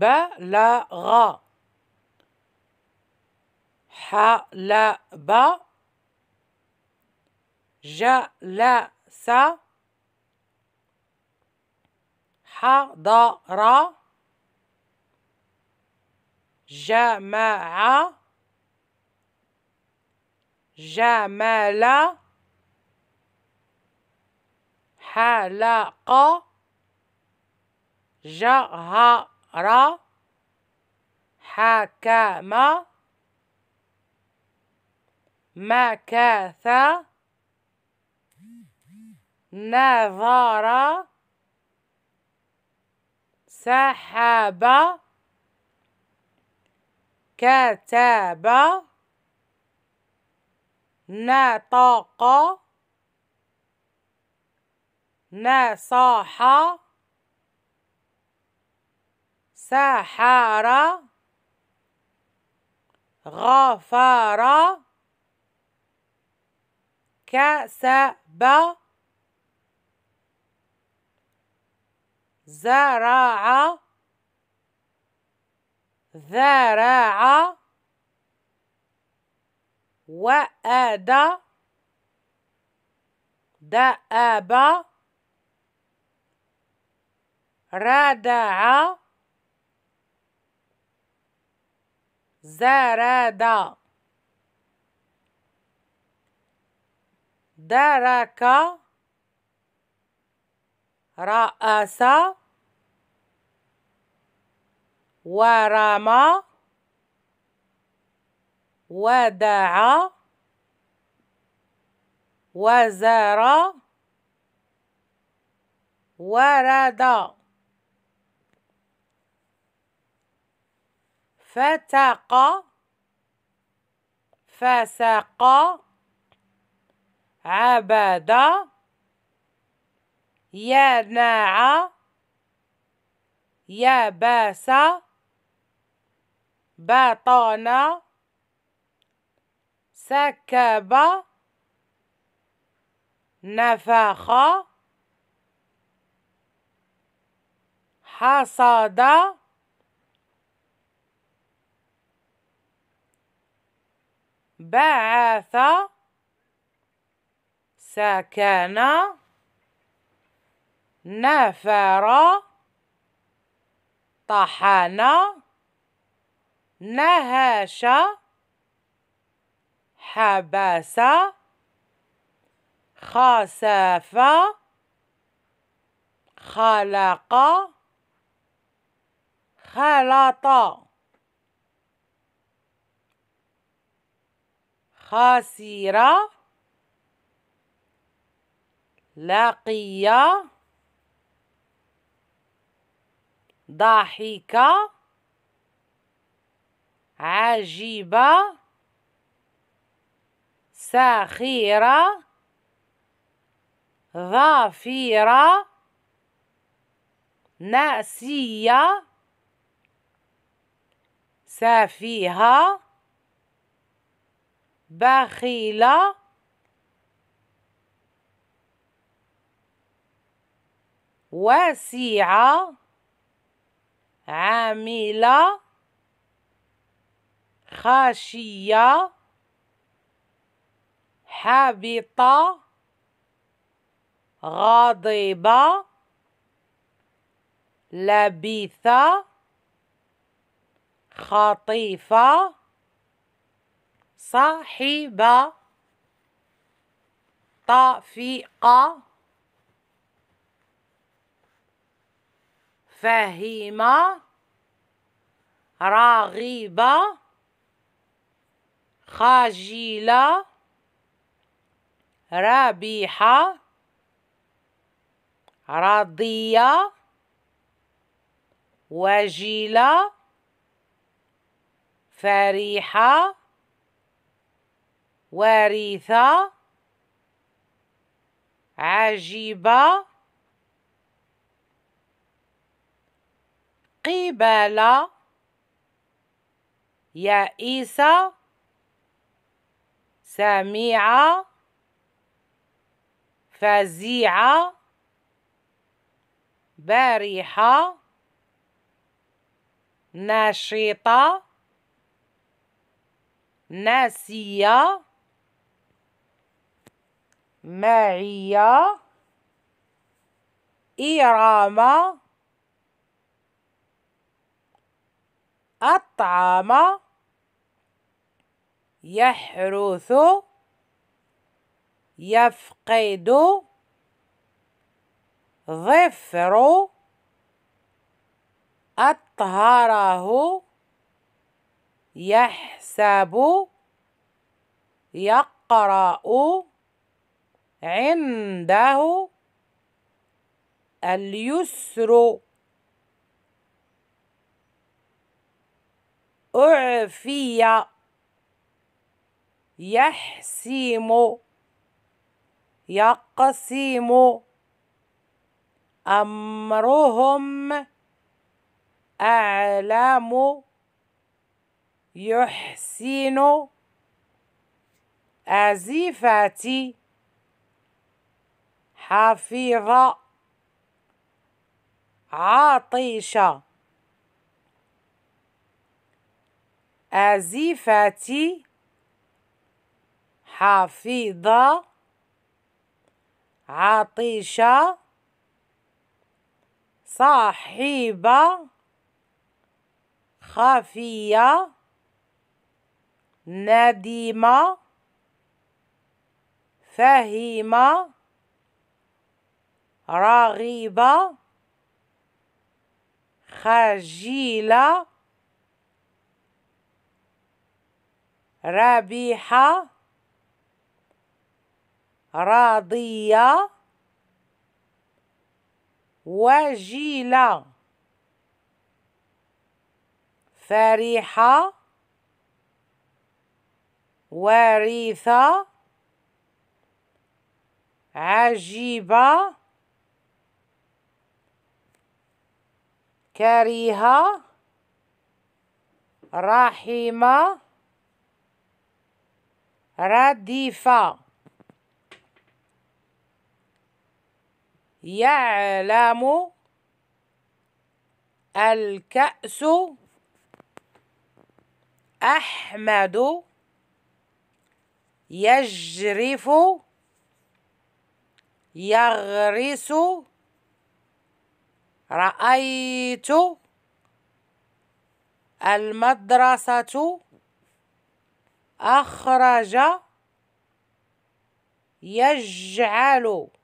بلغ حلب جلس حضر جمع جمل حلق جهر را حكم مكث نظر سحب كتب نطق نصح سحر غفر كسب زرع ذرع وأدى دأب ردع زرد درك رأس ورمى ودعا وزر وردا فتاق فساق عبد يناع يباس بطن سكب نفخ حصد بعث سكن نفر طحن نهش حبس خسف خلق خلط خاسرة لاقية ضاحكة عاجبة ساخرة ظافرة ناسية سفيهة بخيلة واسعة عاملة خاشية حابطة غاضبة لبيثة خطيفة صاحبة طفيقة فهيمة راغبة خجلة رابحة راضية وجلة فريحة وارثة عجيبة قبالة يائسة سميعة فزيعة بارحة نشيطة ناسية معي إرام أطعم يحرث يفقد ظفر أطهره يحسب يقرأ عنده اليسر أعفي يحسم يقسم أمرهم أعلم يحسن أزفتي حفيظة عطيشة أزفتي حفيظة عطيشة صاحبة خفية نديمة فهيمة راغبة خجيلة ربيحة راضية وجيلة فرحة وريثة عجيبة كريهة رحم رديفة يعلم الكأس أحمد يجرف يغرس رأيت المدرسة أخرج يجعل